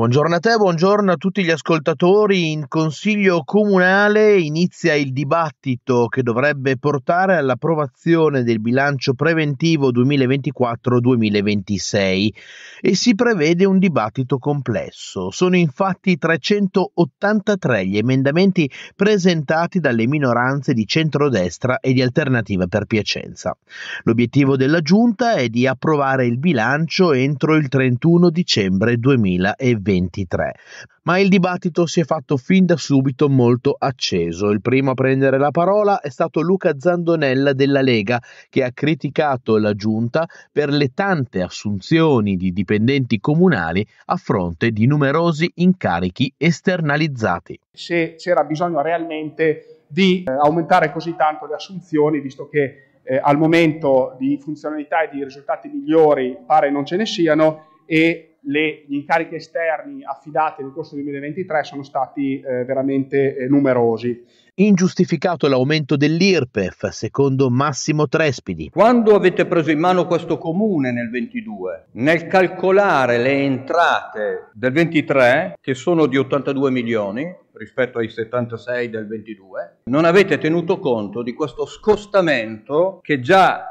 Buongiorno a te, buongiorno a tutti gli ascoltatori. In Consiglio Comunale inizia il dibattito che dovrebbe portare all'approvazione del bilancio preventivo 2024-2026 e si prevede un dibattito complesso. Sono infatti 383 gli emendamenti presentati dalle minoranze di centrodestra e di Alternativa per Piacenza. L'obiettivo della Giunta è di approvare il bilancio entro il 31 dicembre 2020. 2023. Ma il dibattito si è fatto fin da subito molto acceso. Il primo a prendere la parola è stato Luca Zandonella della Lega, che ha criticato la giunta per le tante assunzioni di dipendenti comunali a fronte di numerosi incarichi esternalizzati. Se c'era bisogno realmente di eh, aumentare così tanto le assunzioni, visto che eh, al momento di funzionalità e di risultati migliori pare non ce ne siano e le, gli incarichi esterni affidati nel corso del 2023 sono stati eh, veramente eh, numerosi. Ingiustificato l'aumento dell'IRPEF, secondo Massimo Trespidi. Quando avete preso in mano questo comune nel 22, nel calcolare le entrate del 23, che sono di 82 milioni, rispetto ai 76 del 22, non avete tenuto conto di questo scostamento che già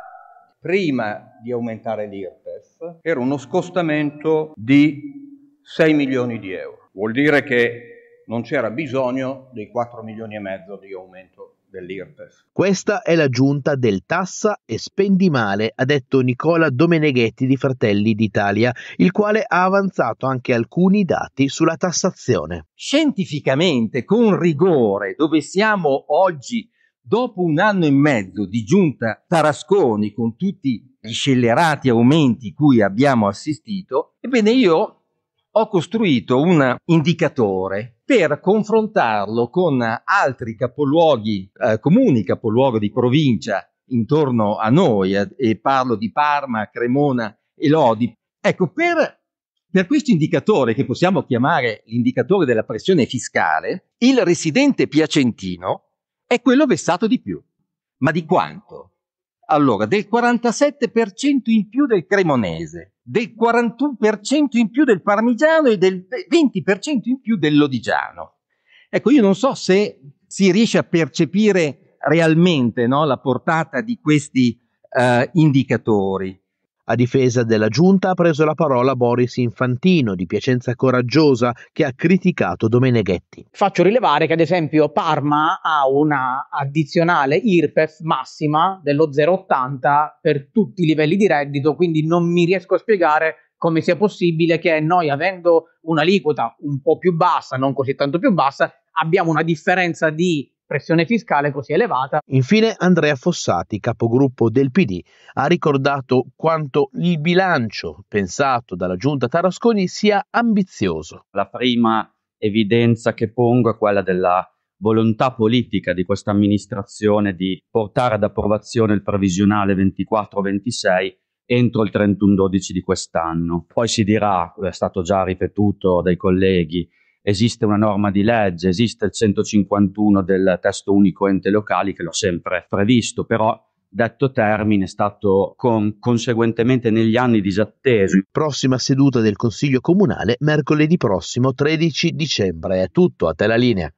prima di aumentare l'IRPEF era uno scostamento di 6 milioni di euro. Vuol dire che non c'era bisogno dei 4 milioni e mezzo di aumento dell'IRPEF. Questa è la giunta del tassa e spendi male, ha detto Nicola Domeneghetti di Fratelli d'Italia, il quale ha avanzato anche alcuni dati sulla tassazione. Scientificamente, con rigore, dove siamo oggi dopo un anno e mezzo di giunta Tarasconi con tutti gli scellerati aumenti cui abbiamo assistito, ebbene io ho costruito un indicatore per confrontarlo con altri capoluoghi eh, comuni, capoluogo di provincia intorno a noi, eh, e parlo di Parma, Cremona e Lodi. Ecco, per, per questo indicatore, che possiamo chiamare l'indicatore della pressione fiscale, il residente piacentino è quello vessato di più. Ma di quanto? Allora, del 47% in più del cremonese, del 41% in più del parmigiano e del 20% in più dell'odigiano. Ecco, io non so se si riesce a percepire realmente no, la portata di questi eh, indicatori. A difesa della giunta ha preso la parola Boris Infantino di Piacenza Coraggiosa che ha criticato Domeneghetti. Faccio rilevare che ad esempio Parma ha una addizionale IRPEF massima dello 0,80 per tutti i livelli di reddito, quindi non mi riesco a spiegare come sia possibile che noi, avendo un'aliquota un po' più bassa, non così tanto più bassa, abbiamo una differenza di pressione fiscale così elevata. Infine Andrea Fossati, capogruppo del PD, ha ricordato quanto il bilancio pensato dalla giunta Tarasconi sia ambizioso. La prima evidenza che pongo è quella della volontà politica di questa amministrazione di portare ad approvazione il previsionale 24-26 entro il 31-12 di quest'anno. Poi si dirà, è stato già ripetuto dai colleghi, esiste una norma di legge, esiste il 151 del testo unico ente locali che l'ho sempre previsto, però detto termine è stato con, conseguentemente negli anni disatteso. Prossima seduta del Consiglio Comunale mercoledì prossimo 13 dicembre. È tutto, a te la linea.